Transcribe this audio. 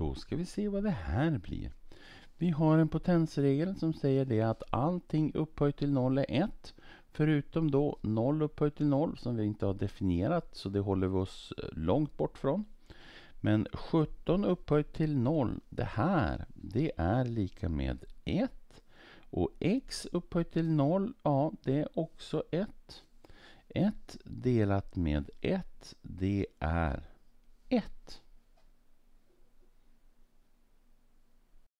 Då ska vi se vad det här blir. Vi har en potensregel som säger det att allting upphöjt till 0 är 1. Förutom då 0 upphöjt till 0 som vi inte har definierat så det håller vi oss eh, långt bort från. Men 17 upphöjt till 0, det här, det är lika med 1. Och x upphöjt till 0, ja det är också 1. 1 delat med 1, det är 1.